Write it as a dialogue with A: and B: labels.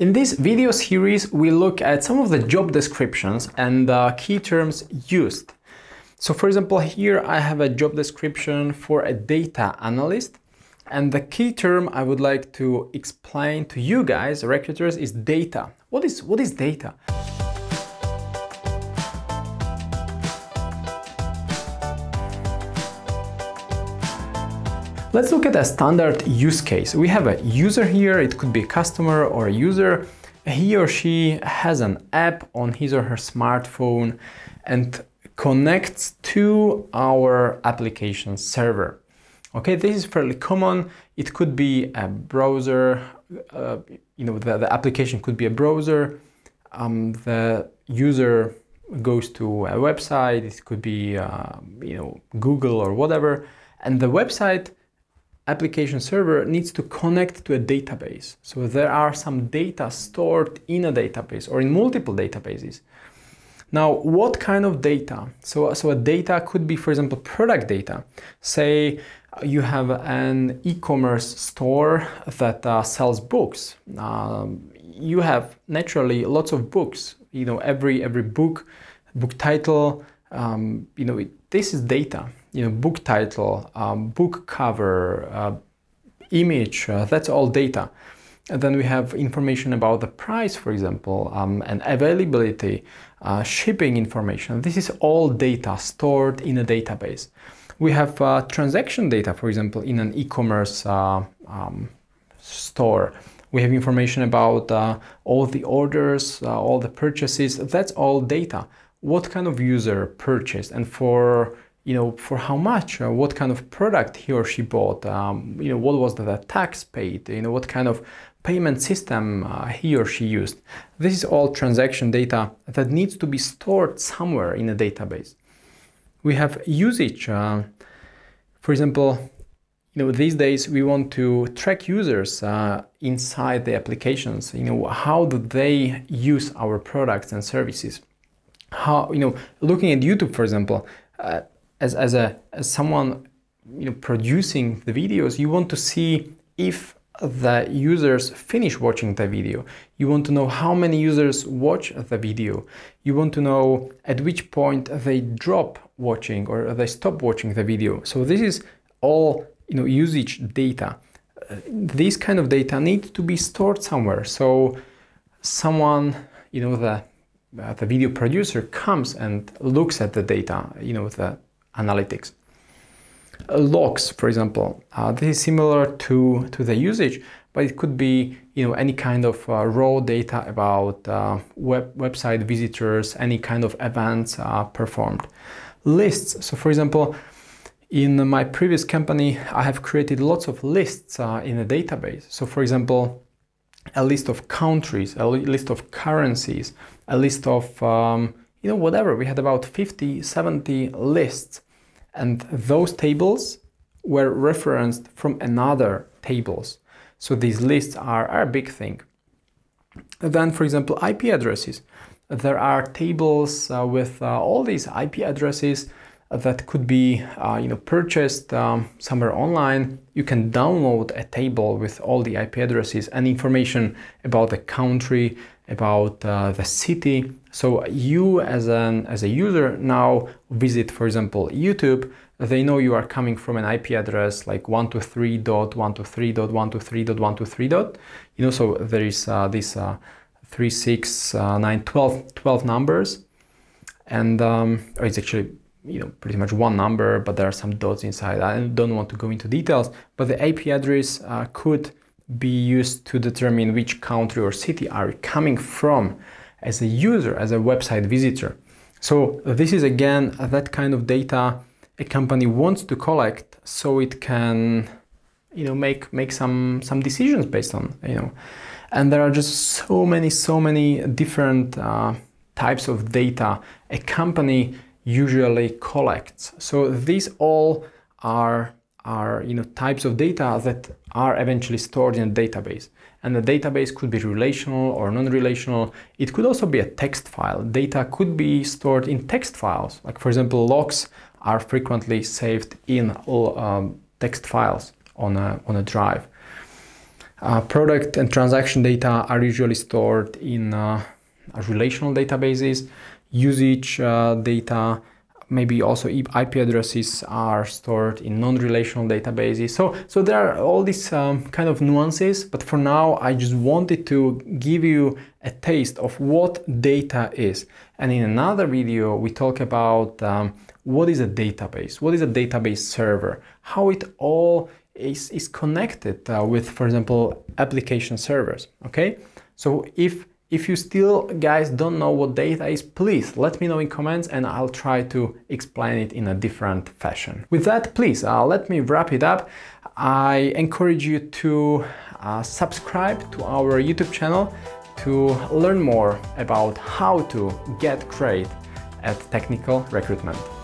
A: In this video series, we look at some of the job descriptions and the key terms used. So for example, here I have a job description for a data analyst. And the key term I would like to explain to you guys, recruiters, is data. What is, what is data? Let's look at a standard use case. We have a user here, it could be a customer or a user. He or she has an app on his or her smartphone and connects to our application server. Okay, this is fairly common. It could be a browser, uh, you know, the, the, application could be a browser. Um, the user goes to a website, it could be, uh, you know, Google or whatever. And the website application server needs to connect to a database. So there are some data stored in a database or in multiple databases. Now, what kind of data? So, so a data could be, for example, product data. Say you have an e-commerce store that uh, sells books. Um, you have naturally lots of books. You know, every every book, book title, um, you know, it, this is data, you know, book title, um, book cover, uh, image, uh, that's all data. And then we have information about the price, for example, um, and availability, uh, shipping information. This is all data stored in a database. We have uh, transaction data, for example, in an e-commerce uh, um, store. We have information about uh, all the orders, uh, all the purchases. That's all data what kind of user purchased and for you know for how much uh, what kind of product he or she bought um, you know what was the tax paid you know what kind of payment system uh, he or she used this is all transaction data that needs to be stored somewhere in a database we have usage uh, for example you know these days we want to track users uh, inside the applications you know how do they use our products and services how you know looking at youtube for example uh, as, as a as someone you know producing the videos you want to see if the users finish watching the video you want to know how many users watch the video you want to know at which point they drop watching or they stop watching the video so this is all you know usage data uh, this kind of data needs to be stored somewhere so someone you know the the video producer comes and looks at the data, you know, the analytics. Logs, for example, uh, this is similar to, to the usage, but it could be, you know, any kind of uh, raw data about uh, web, website visitors, any kind of events uh, performed. Lists, so for example, in my previous company, I have created lots of lists uh, in a database. So for example, a list of countries, a list of currencies, a list of, um, you know, whatever. We had about 50, 70 lists. And those tables were referenced from another tables. So these lists are, are a big thing. Then, for example, IP addresses. There are tables uh, with uh, all these IP addresses that could be uh, you know purchased um, somewhere online you can download a table with all the IP addresses and information about the country about uh, the city so you as an as a user now visit for example YouTube they know you are coming from an IP address like 123.123.123.123. you know so there is uh, this uh, 3 6 uh, 9 12 12 numbers and um, oh, it's actually you know, pretty much one number, but there are some dots inside. I don't want to go into details, but the IP address uh, could be used to determine which country or city are you coming from as a user, as a website visitor. So this is again that kind of data a company wants to collect so it can you know make make some some decisions based on you know and there are just so many so many different uh, types of data a company usually collects. So these all are, are you know, types of data that are eventually stored in a database. And the database could be relational or non-relational. It could also be a text file. Data could be stored in text files. Like for example, logs are frequently saved in um, text files on a, on a drive. Uh, product and transaction data are usually stored in uh, relational databases usage uh, data, maybe also IP addresses are stored in non-relational databases. So, so there are all these um, kind of nuances, but for now I just wanted to give you a taste of what data is. And in another video we talk about um, what is a database, what is a database server, how it all is, is connected uh, with, for example, application servers, okay? So if if you still guys don't know what data is, please let me know in comments and I'll try to explain it in a different fashion. With that, please uh, let me wrap it up. I encourage you to uh, subscribe to our YouTube channel to learn more about how to get great at technical recruitment.